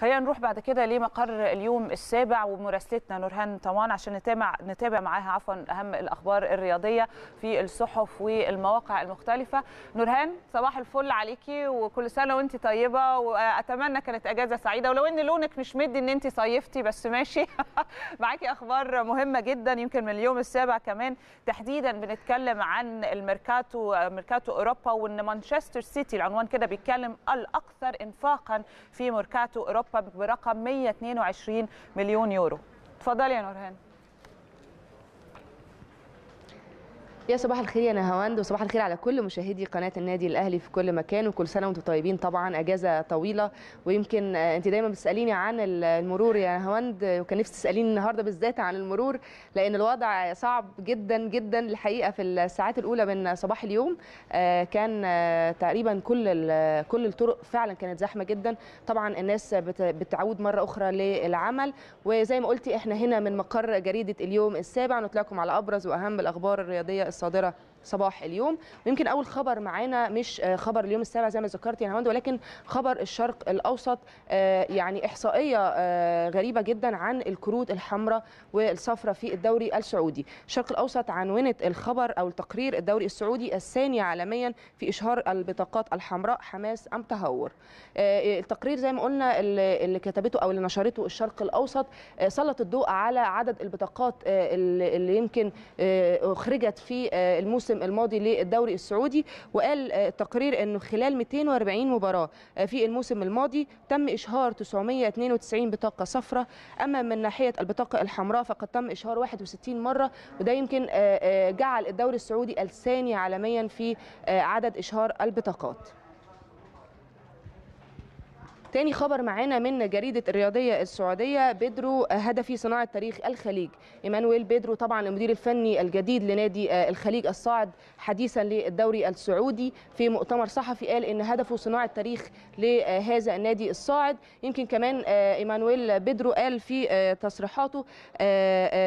خلينا نروح بعد كده لمقر اليوم السابع ومراسلتنا نورهان طمان عشان نتابع نتابع معاها عفوا اهم الاخبار الرياضيه في الصحف والمواقع المختلفه نورهان صباح الفل عليكي وكل سنه وانت طيبه واتمنى كانت اجازه سعيده ولو ان لونك مش مدي ان انت صيفتي بس ماشي معاكي اخبار مهمه جدا يمكن من اليوم السابع كمان تحديدا بنتكلم عن الميركاتو ميركاتو اوروبا وان مانشستر سيتي العنوان كده بيتكلم الاكثر انفاقا في ميركاتو اوروبا برقم 122 مليون يورو اتفضلي يا نورهان يا صباح الخير يا نهاوند وصباح الخير على كل مشاهدي قناه النادي الاهلي في كل مكان وكل سنه وانتم طيبين طبعا اجازه طويله ويمكن آه، انت دايما بتساليني عن المرور يا نهاوند وكان نفسي تساليني النهارده بالذات عن المرور لان الوضع صعب جدا جدا الحقيقه في الساعات الاولى من صباح اليوم آه، كان آه، تقريبا كل كل الطرق فعلا كانت زحمه جدا طبعا الناس بتعود مره اخرى للعمل وزي ما قلتي احنا هنا من مقر جريده اليوم السابع نطلعكم على ابرز واهم الاخبار الرياضيه الصادرة صباح اليوم ويمكن اول خبر معانا مش آه، خبر اليوم السابع زي ما ذكرت يا يعني ولكن خبر الشرق الاوسط آه، يعني احصائيه آه، غريبه جدا عن الكروت الحمراء والصفراء في الدوري السعودي الشرق الاوسط عنونت الخبر او التقرير الدوري السعودي الثاني عالميا في اشهار البطاقات الحمراء حماس ام تهور التقرير زي ما قلنا اللي كتبته او اللي نشرته الشرق الاوسط سلط الضوء على عدد البطاقات اللي يمكن اخرجت في الموسم الموسم الماضي للدوري السعودي وقال التقرير آه، انه خلال 240 مباراه آه، في الموسم الماضي تم اشهار 992 بطاقه صفراء اما من ناحيه البطاقه الحمراء فقد تم اشهار 61 مره وده يمكن آه، جعل الدوري السعودي الثاني عالميا في عدد اشهار البطاقات تاني خبر معانا من جريدة الرياضية السعودية بيدرو هدفي صناعة تاريخ الخليج إيمانويل بيدرو طبعا المدير الفني الجديد لنادي آه، الخليج الصاعد حديثا للدوري السعودي في مؤتمر صحفي قال إن هدفه صناعة تاريخ لهذا النادي الصاعد يمكن كمان آه، إيمانويل بيدرو قال في آه، تصريحاته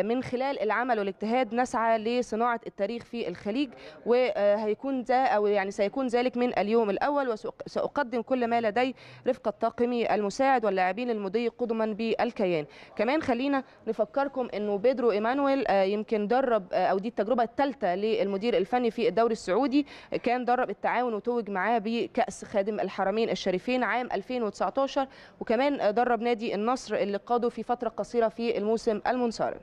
من خلال العمل والاجتهاد نسعى لصناعة التاريخ في الخليج وهيكون ده أو يعني سيكون ذلك من اليوم الأول وسأقدم كل ما لدي رفقة الطاقمي المساعد واللاعبين المضي قدما بالكيان كمان خلينا نفكركم انه بيدرو ايمانويل آه، يمكن درب آه، او دي التجربه الثالثه للمدير الفني في الدوري السعودي كان درب التعاون وتوج معاه بكاس خادم الحرمين الشريفين عام 2019 وكمان درب نادي النصر اللي قاده في فتره قصيره في الموسم المنصرم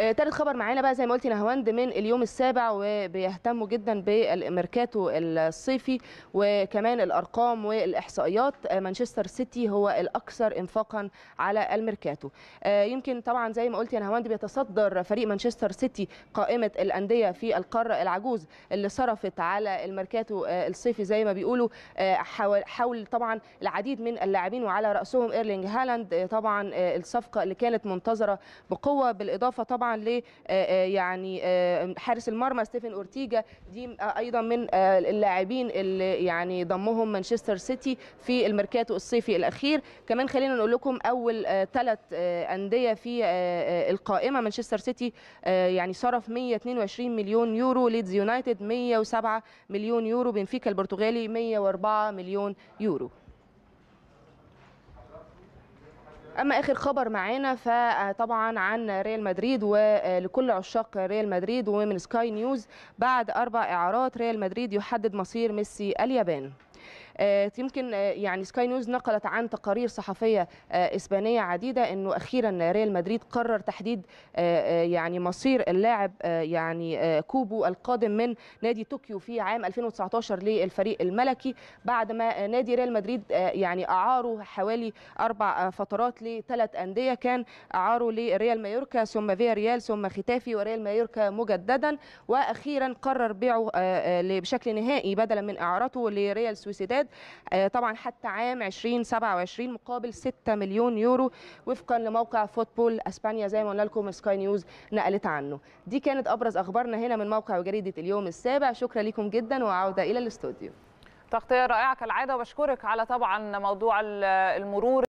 ثالث آه، خبر معانا بقى زي ما قلت نهواند من اليوم السابع وبيهتموا جدا بالميركاتو الصيفي وكمان الارقام والاحصائيات آه، مانشستر سيتي هو الاكثر انفاقا على الميركاتو آه، يمكن طبعا زي ما قلت يا نهواند بيتصدر فريق مانشستر سيتي قائمه الانديه في القاره العجوز اللي صرفت على الميركاتو الصيفي زي ما بيقولوا حول طبعا العديد من اللاعبين وعلى راسهم ايرلينج هالاند طبعا الصفقه اللي كانت منتظره بقوه بالاضافه طبعا ل آه، آه، يعني آه، حارس المرمى ستيفن اورتيجا دي ايضا من اللاعبين اللي يعني ضمهم مانشستر سيتي في الميركاتو الصيفي الاخير كمان خلينا نقول لكم اول ثلاث انديه في القائمه مانشستر سيتي يعني صرف 122 مليون يورو ليدز يونايتد 107 مليون يورو بنفيكا البرتغالي 104 مليون يورو اما اخر خبر معانا فطبعا عن ريال مدريد ولكل عشاق ريال مدريد ومن سكاي نيوز بعد اربع اعارات ريال مدريد يحدد مصير ميسي اليابان آه، يمكن آه، يعني سكاي نيوز نقلت عن تقارير صحفيه آه، اسبانيه عديده انه اخيرا ريال مدريد قرر تحديد يعني مصير اللاعب يعني كوبو القادم من نادي طوكيو في عام 2019 للفريق الملكي بعد ما نادي ريال مدريد يعني اعاره حوالي اربع فترات لثلاث انديه كان اعاره لريال مايوركا ثم فيا ريال ثم ختافي وريال مايوركا مجددا واخيرا قرر بيعه بشكل نهائي بدلا من اعارته لريال سوسيداد آه، طبعا حتى عام 2027 مقابل 6 مليون يورو وفقا لموقع فوتبول اسبانيا زي ما قلنا لكم سكاي نيوز نقلت عنه دي كانت ابرز اخبارنا هنا من موقع جريده اليوم السابع شكرا لكم جدا وعوده الى الاستوديو تغطيه رائعه كالعاده وبشكرك على طبعا موضوع المرور